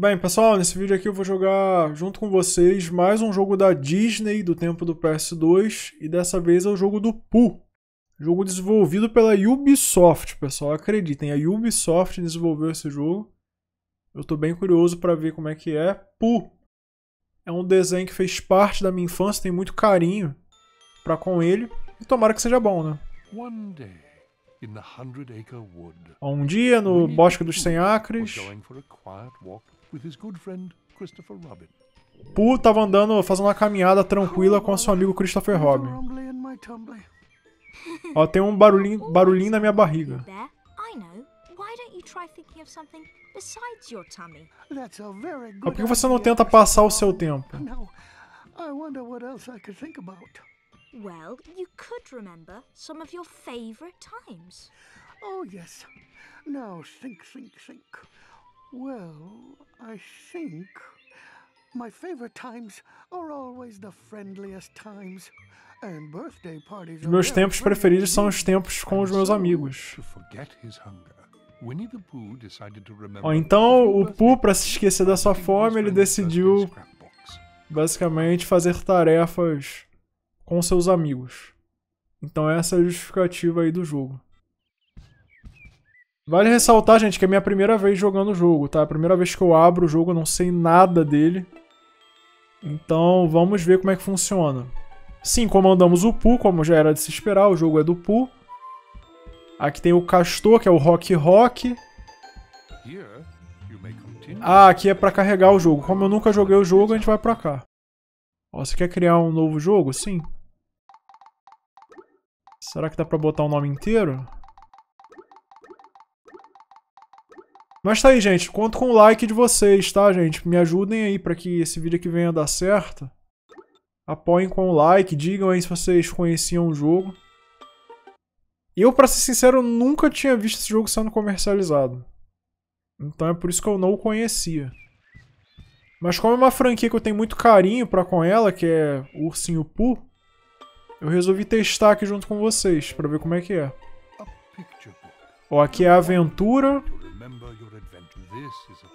Bem, pessoal, nesse vídeo aqui eu vou jogar junto com vocês mais um jogo da Disney do tempo do PS2 e dessa vez é o jogo do Pooh. Jogo desenvolvido pela Ubisoft, pessoal, acreditem, a Ubisoft desenvolveu esse jogo. Eu tô bem curioso para ver como é que é. Pooh é um desenho que fez parte da minha infância, tem muito carinho para com ele e tomara que seja bom, né? Um dia no Bosque dos Cem Acres, with his good friend Christopher Robin. tava andando, fazendo uma caminhada tranquila com seu amigo Christopher Robin. Ó, tem um barulhinho, barulhinho na minha barriga. por que você não tenta passar o seu tempo? Well, you could remember some of your favorite times. Oh, yes. Now think, think, think. Well, I think my favorite times are always the friendliest times. And birthday parties Meus tempos preferidos são os tempos com os meus amigos. Ó, então o Pooh, para se esquecer da sua fome, ele decidiu basicamente fazer tarefas com seus amigos. Então essa é a justificativa aí do jogo. Vale ressaltar, gente, que é minha primeira vez jogando o jogo, tá? A primeira vez que eu abro o jogo, eu não sei nada dele. Então, vamos ver como é que funciona. Sim, comandamos o Poo como já era de se esperar, o jogo é do Poo Aqui tem o Castor, que é o Rock Rock. Ah, aqui é pra carregar o jogo. Como eu nunca joguei o jogo, a gente vai pra cá. Ó, você quer criar um novo jogo? Sim. Será que dá pra botar o um nome inteiro? Mas tá aí, gente. Conto com o like de vocês, tá, gente? Me ajudem aí para que esse vídeo aqui venha dar certo. Apoiem com o like, digam aí se vocês conheciam o jogo. Eu, para ser sincero, nunca tinha visto esse jogo sendo comercializado. Então é por isso que eu não o conhecia. Mas como é uma franquia que eu tenho muito carinho para com ela, que é o Ursinho Poo, eu resolvi testar aqui junto com vocês, para ver como é que é. Ó, aqui é a aventura,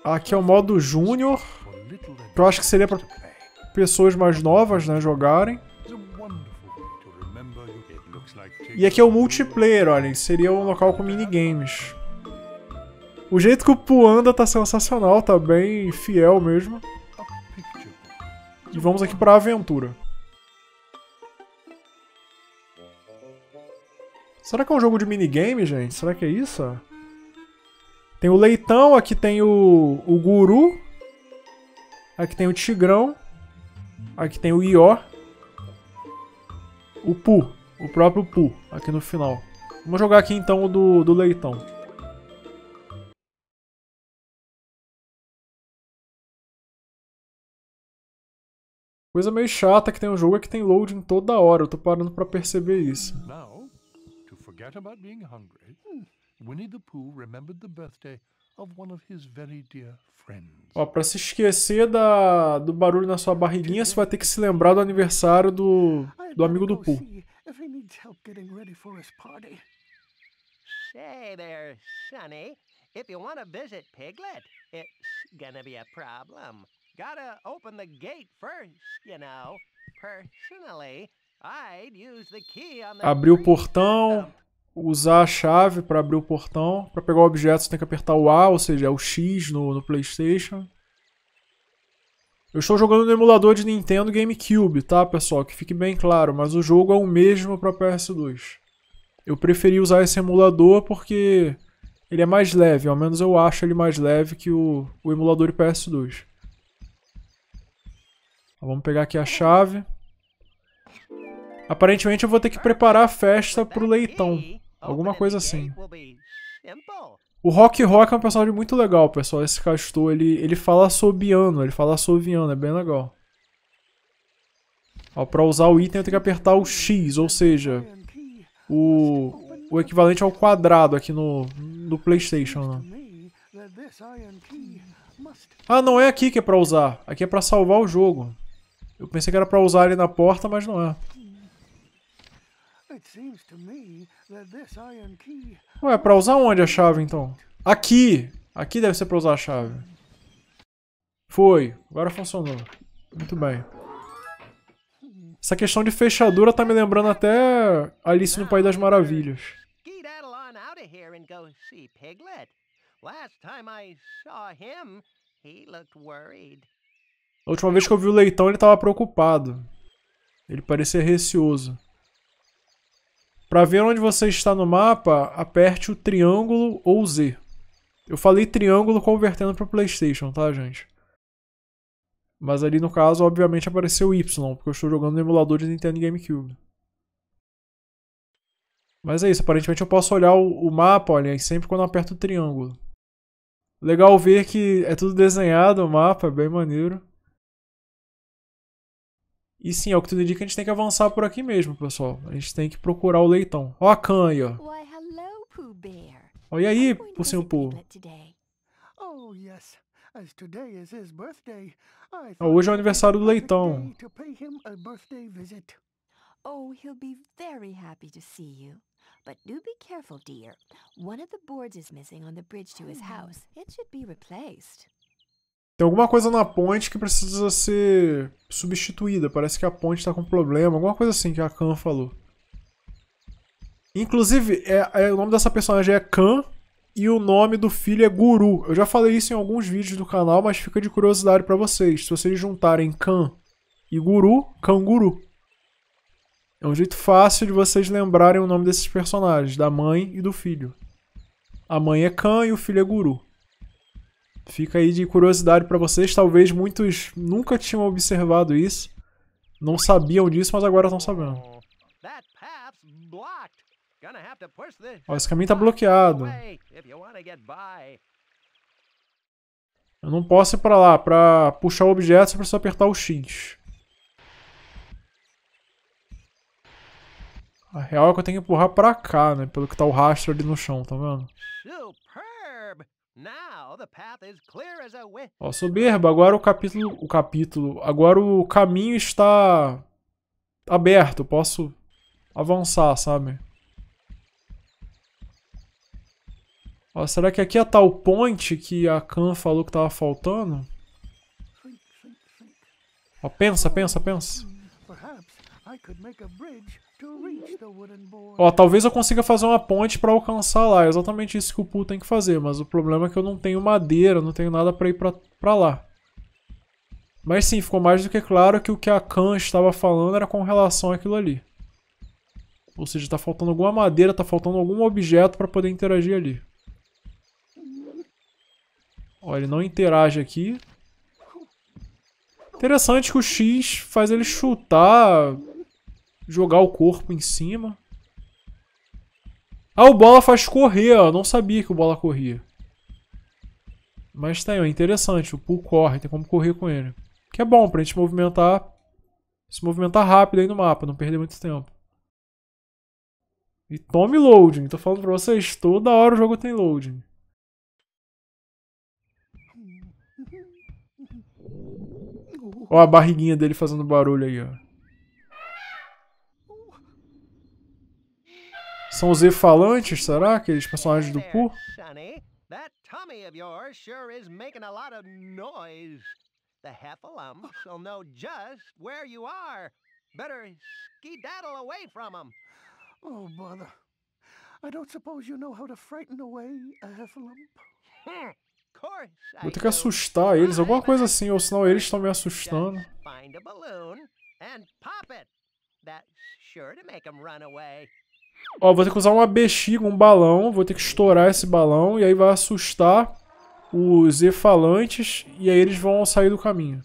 Aqui é o modo Júnior, que eu acho que seria para pessoas mais novas né, jogarem. E aqui é o multiplayer, olha, seria um local com minigames. O jeito que o Pu anda tá sensacional, tá bem fiel mesmo. E vamos aqui pra aventura. Será que é um jogo de minigame, gente? Será que é isso? Tem o Leitão, aqui tem o, o Guru. Aqui tem o Tigrão. Aqui tem o Ió. O Pu. O próprio Pu, aqui no final. Vamos jogar aqui então o do, do Leitão. Coisa meio chata que tem um jogo é que tem loading toda hora. Eu tô parando pra perceber isso. Now, to esquecer de being hungry. Winnie the Pooh remembered the birthday of one of his very dear friends. Ó, pra se esquecer da, do barulho na sua barriguinha, você vai ter que se lembrar do aniversário do, do amigo do Pooh. Say there, Sonny. If you want to visit Piglet, it's gonna be a problem. Gotta open the gate first, you know. Personally, I'd use the key on the Abriu o portão usar a chave para abrir o portão. Para pegar o objeto, você tem que apertar o A, ou seja, é o X no, no PlayStation. Eu estou jogando no emulador de Nintendo GameCube, tá, pessoal? Que fique bem claro, mas o jogo é o mesmo para PS2. Eu preferi usar esse emulador porque ele é mais leve, ao menos eu acho ele mais leve que o, o emulador de PS2. Então, vamos pegar aqui a chave. Aparentemente eu vou ter que preparar a festa pro leitão. Alguma coisa assim. É o Rock Rock é um personagem muito legal, pessoal. Esse castor, ele, ele fala sobiano, ele fala soviano, é bem legal. Ó, pra usar o item eu tenho que apertar o X, ou seja, o, o equivalente ao quadrado aqui no, no Playstation. Né? Ah, não é aqui que é pra usar. Aqui é pra salvar o jogo. Eu pensei que era pra usar ele na porta, mas não é. Ué, pra usar onde a chave então? Aqui! Aqui deve ser pra usar a chave. Foi. Agora funcionou. Muito bem. Essa questão de fechadura tá me lembrando até Alice no País das Maravilhas. A última vez que eu vi o leitão, ele tava preocupado. Ele parecia receoso. Para ver onde você está no mapa, aperte o triângulo ou Z. Eu falei triângulo convertendo para PlayStation, tá, gente? Mas ali no caso, obviamente, apareceu Y, porque eu estou jogando no emulador de Nintendo GameCube. Mas é isso, aparentemente eu posso olhar o, mapa, olha, sempre quando eu aperto o triângulo. Legal ver que é tudo desenhado o mapa, é bem maneiro. E sim, é o que tudo indica, a gente tem que avançar por aqui mesmo, pessoal. A gente tem que procurar o leitão. Ó a Khan aí, ó. Olha aí, Ursinho Poo. Oh, ah, hoje é o aniversário do leitão. Oh, he'll be very happy to see you. But do be careful, dear. One of the boards is missing on the bridge to his hmm. house. It should be replaced. Tem alguma coisa na ponte que precisa ser substituída. Parece que a ponte está com problema. Alguma coisa assim que a Khan falou. Inclusive, é, é, o nome dessa personagem é Khan e o nome do filho é Guru. Eu já falei isso em alguns vídeos do canal, mas fica de curiosidade para vocês. Se vocês juntarem Khan e Guru, Kanguru. É um jeito fácil de vocês lembrarem o nome desses personagens, da mãe e do filho. A mãe é Khan e o filho é Guru. Fica aí de curiosidade para vocês, talvez muitos nunca tinham observado isso, não sabiam disso, mas agora estão sabendo. Ó, esse caminho tá bloqueado. Eu não posso ir pra lá. Pra puxar o objeto, você precisa apertar o X. A real é que eu tenho que empurrar pra cá, né? Pelo que tá o rastro ali no chão, tá vendo? Superb! Ó, soberbo, agora o capítulo, o capítulo, agora o caminho está aberto, posso avançar, sabe? Ó, será que aqui é tal ponte que a Khan falou que tava faltando? Ó, pensa, pensa, pensa. Ó, talvez eu consiga fazer uma ponte pra alcançar lá. É exatamente isso que o Poo tem que fazer. Mas o problema é que eu não tenho madeira, não tenho nada pra ir pra, pra lá. Mas sim, ficou mais do que claro que o que a Khan estava falando era com relação àquilo ali. Ou seja, tá faltando alguma madeira, tá faltando algum objeto pra poder interagir ali. Ó, ele não interage aqui. Interessante que o X faz ele chutar Jogar o corpo em cima. Ah, o Bola faz correr, ó. Não sabia que o Bola corria. Mas tem, tá ó. é interessante. O pull corre, tem como correr com ele. Que é bom pra gente movimentar, se movimentar rápido aí no mapa, não perder muito tempo. E tome loading. Tô falando pra vocês, toda hora o jogo tem loading. Ó a barriguinha dele fazendo barulho aí, ó. São os E-falantes, será? Aqueles personagens do Pooh? The know just where you are. Better skedaddle away from Oh, mother. I don't suppose you know how to frighten away a hmm. Vou ter que assustar eles, alguma coisa assim, ou senão eles estão me assustando. Find a balloon and pop it. That's sure to make them run away. Ó, vou ter que usar uma bexiga, um balão. Vou ter que estourar esse balão. E aí vai assustar os efalantes. E aí eles vão sair do caminho.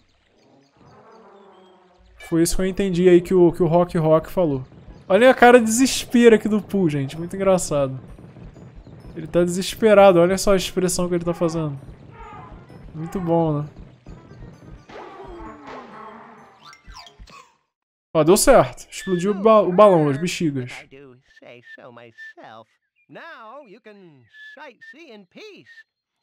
Foi isso que eu entendi aí que o, que o Rock Rock falou. Olha a cara de desespero aqui do Pooh, gente. Muito engraçado. Ele tá desesperado. Olha só a expressão que ele tá fazendo. Muito bom, né? Ó, deu certo. Explodiu o, ba o balão, as bexigas say so myself. Now you can sightsee in peace.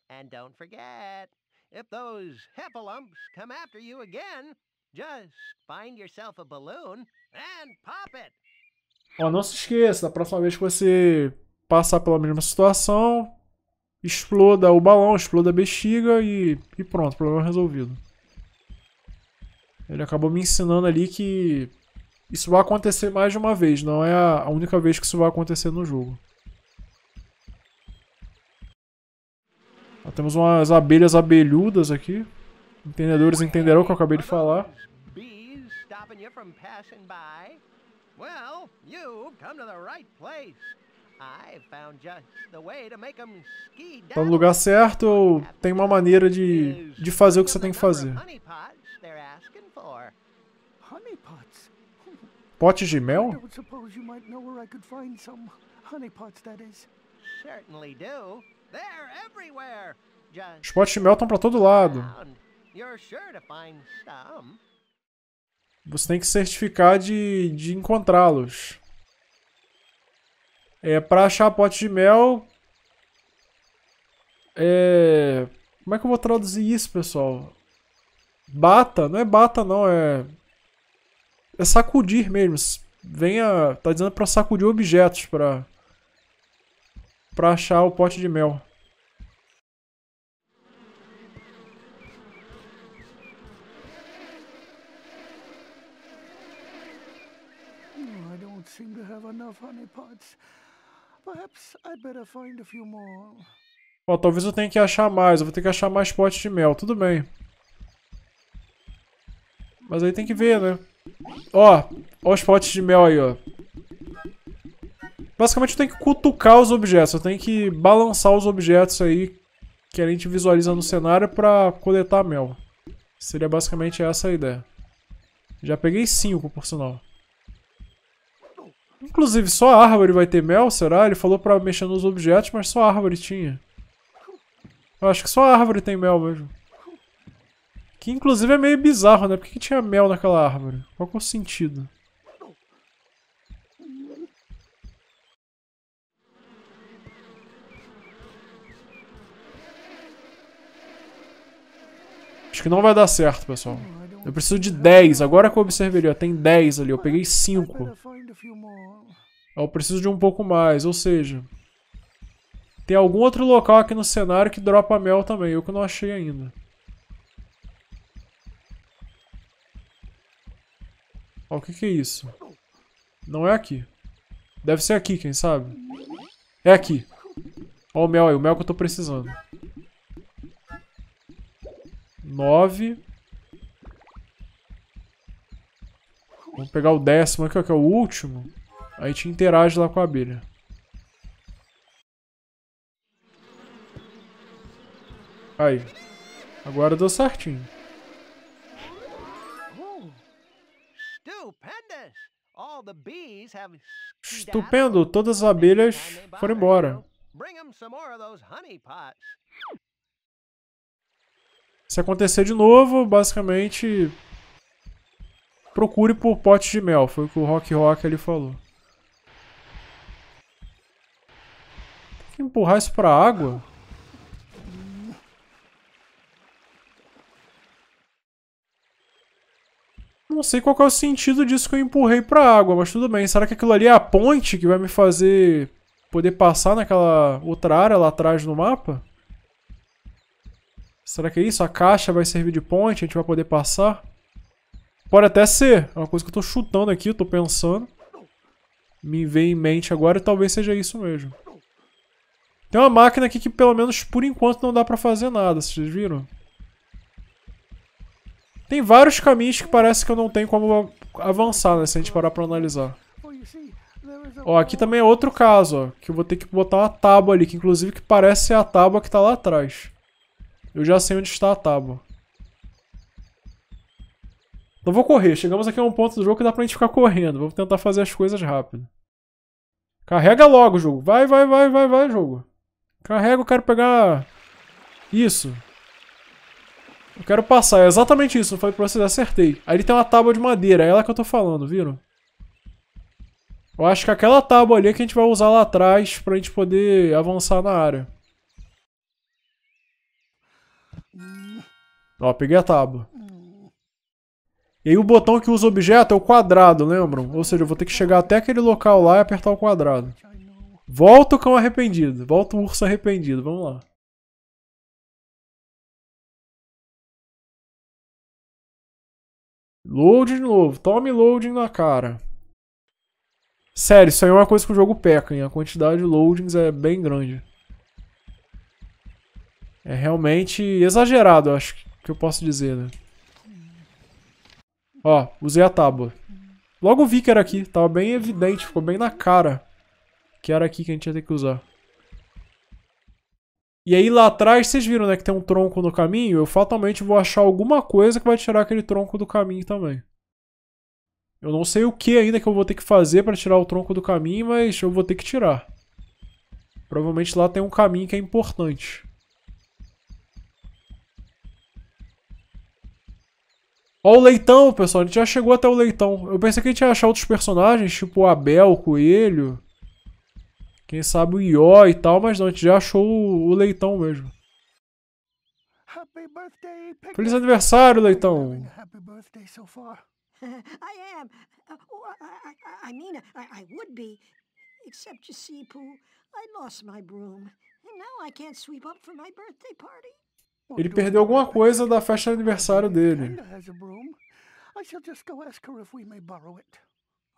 And don't forget, if those heffalumps come after you again, just find yourself a balloon and pop it. Ó, oh, não se esqueça, da próxima vez que você passar pela mesma situação, exploda o balão, exploda a bexiga e, e pronto, problema resolvido. Ele acabou me ensinando ali que isso vai acontecer mais de uma vez, não é a única vez que isso vai acontecer no jogo. Ó, temos umas abelhas abelhudas aqui. Entendedores entenderão o que eu acabei de falar. Tá no lugar certo ou tem uma maneira de, de fazer o que você tem que fazer? Potes de mel? Os potes de mel estão para todo lado. Você tem que certificar de, de encontrá-los. É, para achar potes de mel... É... Como é que eu vou traduzir isso, pessoal? Bata? Não é bata, não. É é sacudir mesmo. Venha, tá dizendo para sacudir objetos para para achar o pote de mel. seem to have enough honey Perhaps I'd better find a few more. Oh, talvez eu tenha que achar mais, eu vou ter que achar mais potes de mel, tudo bem. Mas aí tem que ver, né? Ó, ó os potes de mel aí, ó. Basicamente eu tenho que cutucar os objetos, eu tenho que balançar os objetos aí que a gente visualiza no cenário pra coletar mel. Seria basicamente essa a ideia. Já peguei 5, por sinal. Inclusive, só a árvore vai ter mel, será? Ele falou pra mexer nos objetos, mas só a árvore tinha. Eu acho que só a árvore tem mel mesmo. Que inclusive é meio bizarro, né? Por que, que tinha mel naquela árvore? Qual que é o sentido? Acho que não vai dar certo, pessoal. Eu preciso de 10. Agora que eu observei, ó, tem 10 ali. Eu peguei 5. É, eu preciso de um pouco mais, ou seja... Tem algum outro local aqui no cenário que dropa mel também. Eu que não achei ainda. Ó, o que, que é isso? Não é aqui. Deve ser aqui, quem sabe? É aqui. Ó o mel aí, o mel que eu tô precisando. Nove. Vamos pegar o décimo aqui, ó, que é o último. Aí te interage lá com a abelha. Aí. Agora deu certinho. Estupendo, todas as abelhas foram embora. Se acontecer de novo, basicamente procure por pote de mel, foi o que o Rock Rock ali falou. Tem que empurrar isso pra água? Não sei qual é o sentido disso que eu empurrei pra água, mas tudo bem. Será que aquilo ali é a ponte que vai me fazer poder passar naquela outra área lá atrás no mapa? Será que é isso? A caixa vai servir de ponte, a gente vai poder passar? Pode até ser. É uma coisa que eu tô chutando aqui, eu tô pensando. Me veio em mente agora e talvez seja isso mesmo. Tem uma máquina aqui que pelo menos por enquanto não dá pra fazer nada, vocês viram? Tem vários caminhos que parece que eu não tenho como avançar, né? Se a gente parar pra analisar. Ó, aqui também é outro caso, ó. Que eu vou ter que botar uma tábua ali, que inclusive que parece ser a tábua que tá lá atrás. Eu já sei onde está a tábua. Não vou correr. Chegamos aqui a um ponto do jogo que dá pra gente ficar correndo. Vamos tentar fazer as coisas rápido. Carrega logo, jogo. Vai, vai, vai, vai, vai, jogo. Carrega, eu quero pegar... Isso. Eu quero passar, é exatamente isso, foi pra vocês, acertei. Aí ele tem uma tábua de madeira, é ela que eu tô falando, viram? Eu acho que aquela tábua ali é que a gente vai usar lá atrás pra gente poder avançar na área. Ó, peguei a tábua. E aí o botão que usa objeto é o quadrado, lembram? Ou seja, eu vou ter que chegar até aquele local lá e apertar o quadrado. Volta o cão arrependido, volta o urso arrependido, vamos lá. Loading de novo. Tome loading na cara. Sério, isso aí é uma coisa que o jogo peca, hein? A quantidade de loadings é bem grande. É realmente exagerado, acho que eu posso dizer, né? Ó, usei a tábua. Logo vi que era aqui. Tava bem evidente, ficou bem na cara. Que era aqui que a gente ia ter que usar. E aí lá atrás, vocês viram, né, que tem um tronco no caminho? Eu fatalmente vou achar alguma coisa que vai tirar aquele tronco do caminho também. Eu não sei o que ainda que eu vou ter que fazer para tirar o tronco do caminho, mas eu vou ter que tirar. Provavelmente lá tem um caminho que é importante. Ó o leitão, pessoal. A gente já chegou até o leitão. Eu pensei que a gente ia achar outros personagens, tipo o Abel, o Coelho... Quem sabe o Ió e tal, mas não, a gente já achou o, o leitão mesmo. Feliz aniversário, leitão! I am. Uh, I, I, I mean, I, I would be. Except you see, Pooh, I lost my broom. And now I can't sweep up for my birthday party. Ele perdeu alguma coisa da festa de aniversário dele. I shall just go ask her if we may borrow it.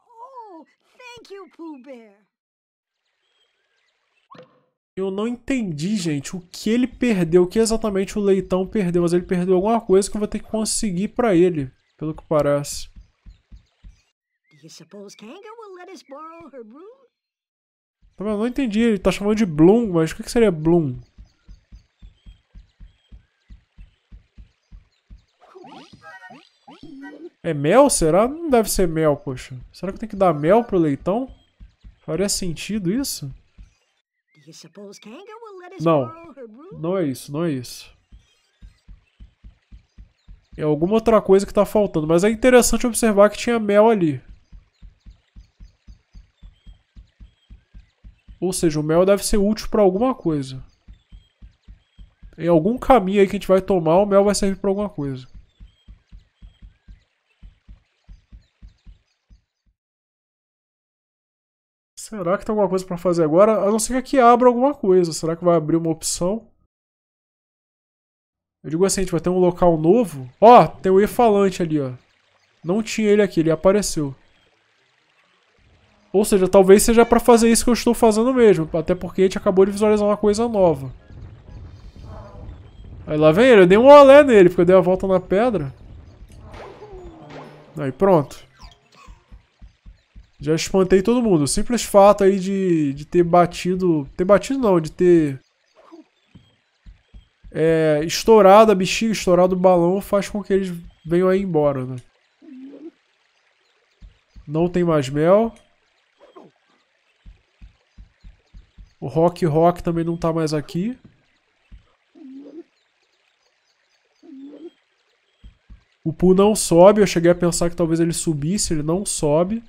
Oh, thank you, Pooh Bear. Eu não entendi, gente, o que ele perdeu, o que exatamente o leitão perdeu, mas ele perdeu alguma coisa que eu vou ter que conseguir pra ele, pelo que parece. Tá eu não entendi, ele tá chamando de Bloom, mas o que, que seria Bloom? É mel? Será? Não deve ser mel, poxa. Será que eu tenho que dar mel pro leitão? Faria sentido isso? Não, não é isso, não é isso. É alguma outra coisa que tá faltando, mas é interessante observar que tinha mel ali. Ou seja, o mel deve ser útil para alguma coisa. Em algum caminho aí que a gente vai tomar, o mel vai servir para alguma coisa. Será que tem alguma coisa para fazer agora? A não ser que aqui abra alguma coisa. Será que vai abrir uma opção? Eu digo assim, a gente vai ter um local novo. Ó, tem o E-falante ali, ó. Não tinha ele aqui, ele apareceu. Ou seja, talvez seja para fazer isso que eu estou fazendo mesmo. Até porque a gente acabou de visualizar uma coisa nova. Aí lá vem ele. Eu dei um olé nele, porque eu dei a volta na pedra. Aí pronto. Já espantei todo mundo. O simples fato aí de, de ter batido. Ter batido não, de ter. É, estourado a bexiga, estourado o balão, faz com que eles venham aí embora, né? Não tem mais mel. O Rock Rock também não tá mais aqui. O Poo não sobe. Eu cheguei a pensar que talvez ele subisse, ele não sobe.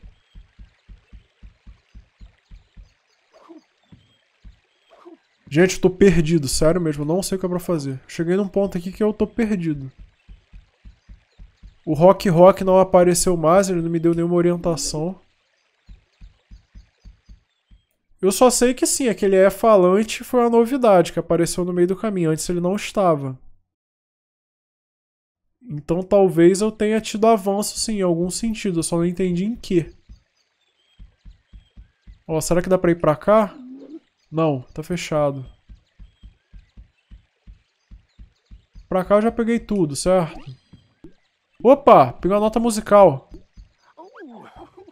Gente, eu tô perdido, sério mesmo, não sei o que é pra fazer. Cheguei num ponto aqui que eu tô perdido. O Rock Rock não apareceu mais, ele não me deu nenhuma orientação. Eu só sei que sim, aquele é falante foi uma novidade que apareceu no meio do caminho, antes ele não estava. Então talvez eu tenha tido avanço sim, em algum sentido, eu só não entendi em que. Ó, será que dá pra ir pra cá? Não, tá fechado. Pra cá eu já peguei tudo, certo? Opa, peguei a nota musical.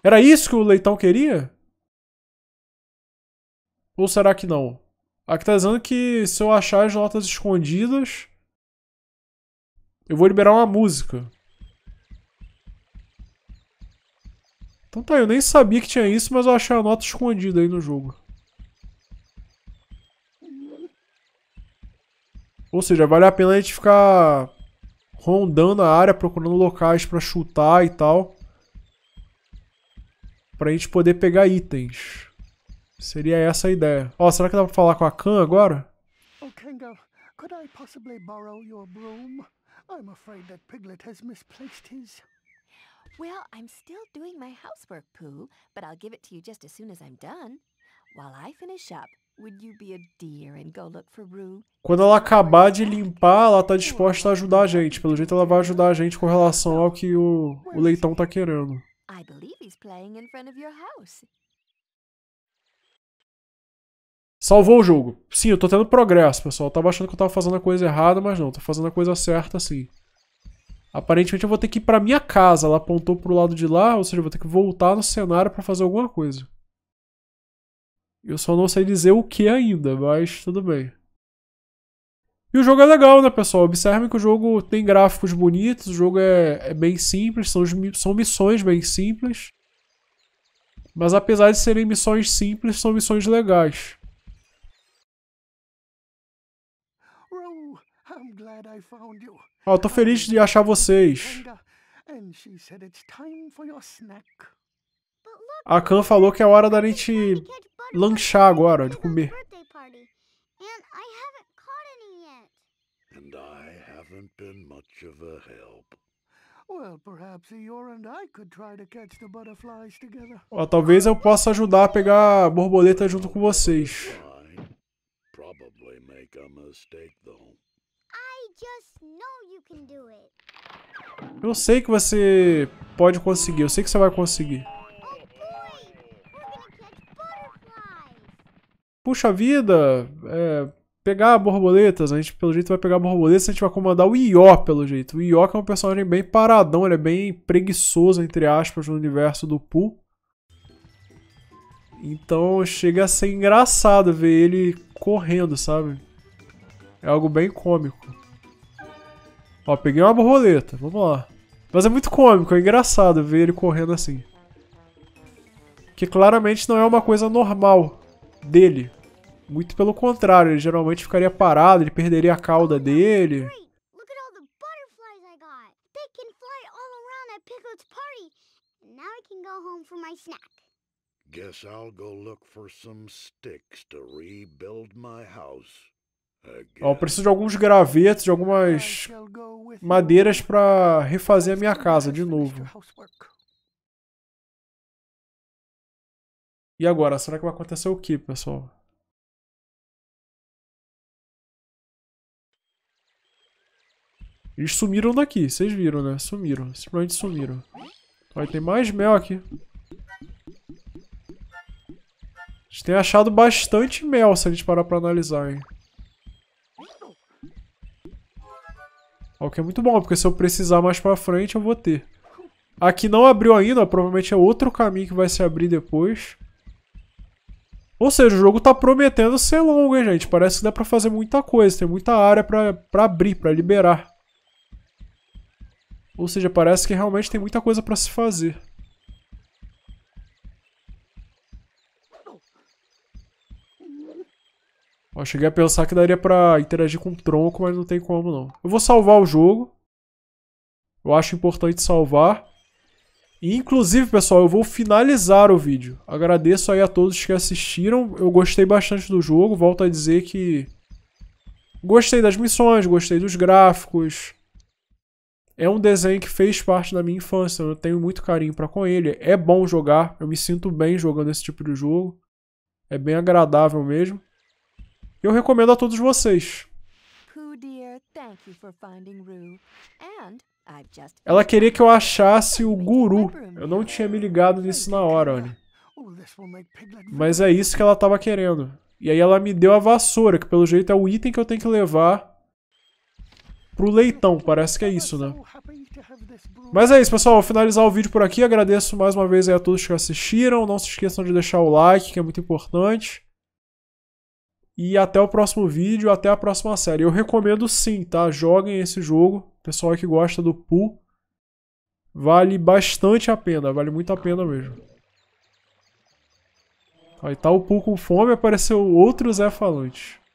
Era isso que o Leitão queria? Ou será que não? Aqui tá dizendo que se eu achar as notas escondidas, eu vou liberar uma música. Então tá, eu nem sabia que tinha isso, mas eu achei a nota escondida aí no jogo. Ou seja, vale a pena a gente ficar rondando a área, procurando locais para chutar e tal. Pra gente poder pegar itens. Seria essa a ideia. Ó, oh, será que dá pra falar com a Khan agora? Oh, Kengo, could I possibly borrow your broom? I'm afraid that Piglet has misplaced his. Well, I'm still doing my housework, Pooh, but I'll give it to you just as soon as I'm done. While I finish up, quando ela acabar de limpar, ela tá disposta a ajudar a gente. Pelo jeito, ela vai ajudar a gente com relação ao que o, o leitão tá querendo. Salvou o jogo. Sim, eu tô tendo progresso, pessoal. Eu tava achando que eu tava fazendo a coisa errada, mas não. Tô fazendo a coisa certa, sim. Aparentemente eu vou ter que ir pra minha casa. Ela apontou pro lado de lá, ou seja, eu vou ter que voltar no cenário pra fazer alguma coisa. Eu só não sei dizer o que ainda, mas tudo bem. E o jogo é legal, né, pessoal? Observem que o jogo tem gráficos bonitos, o jogo é, é bem simples, são, são missões bem simples. Mas apesar de serem missões simples, são missões legais. Oh, eu tô feliz de achar vocês. A Khan falou que é hora da gente lanchar agora, de comer. Oh, talvez eu possa ajudar a pegar a borboleta junto com vocês. Eu sei que você pode conseguir, eu sei que você vai conseguir. puxa vida, é, pegar borboletas, a gente pelo jeito vai pegar borboletas, a gente vai comandar o Ió pelo jeito. O Ió que é um personagem bem paradão, ele é bem preguiçoso, entre aspas, no universo do Pooh. Então chega a ser engraçado ver ele correndo, sabe? É algo bem cômico. Ó, peguei uma borboleta, vamos lá. Mas é muito cômico, é engraçado ver ele correndo assim. Que claramente não é uma coisa normal dele, muito pelo contrário, ele geralmente ficaria parado, ele perderia a cauda dele. Guess I'll go look for some sticks to rebuild my house. Ó, eu preciso de alguns gravetos, de algumas madeiras para refazer a minha casa de novo. E agora, será que vai acontecer o que, pessoal? Eles sumiram daqui, vocês viram, né? Sumiram, simplesmente sumiram. Olha, tem mais mel aqui. A gente tem achado bastante mel, se a gente parar pra analisar, hein? O que é muito bom, porque se eu precisar mais pra frente, eu vou ter. Aqui não abriu ainda, provavelmente é outro caminho que vai se abrir depois. Ou seja, o jogo tá prometendo ser longo, hein, gente? Parece que dá pra fazer muita coisa, tem muita área pra, pra abrir, pra liberar. Ou seja, parece que realmente tem muita coisa para se fazer. Ó, cheguei a pensar que daria pra interagir com o tronco, mas não tem como não. Eu vou salvar o jogo. Eu acho importante salvar. E, inclusive, pessoal, eu vou finalizar o vídeo. Agradeço aí a todos que assistiram. Eu gostei bastante do jogo. Volto a dizer que... Gostei das missões, gostei dos gráficos é um desenho que fez parte da minha infância, eu tenho muito carinho para com ele. É bom jogar, eu me sinto bem jogando esse tipo de jogo. É bem agradável mesmo. Eu recomendo a todos vocês. Ela queria que eu achasse o guru. Eu não tinha me ligado nisso na hora, oh, Anne. Mas é isso que ela estava querendo. E aí ela me deu a vassoura, que pelo jeito é o item que eu tenho que levar pro leitão, parece que é isso, né? Mas é isso, pessoal. Vou finalizar o vídeo por aqui. Agradeço mais uma vez a todos que assistiram. Não se esqueçam de deixar o like, que é muito importante. E até o próximo vídeo, até a próxima série. Eu recomendo sim, tá? Joguem esse jogo. Pessoal que gosta do pool. Vale bastante a pena, vale muito a pena mesmo. Aí tá o pool com fome, apareceu outro Zé Falante.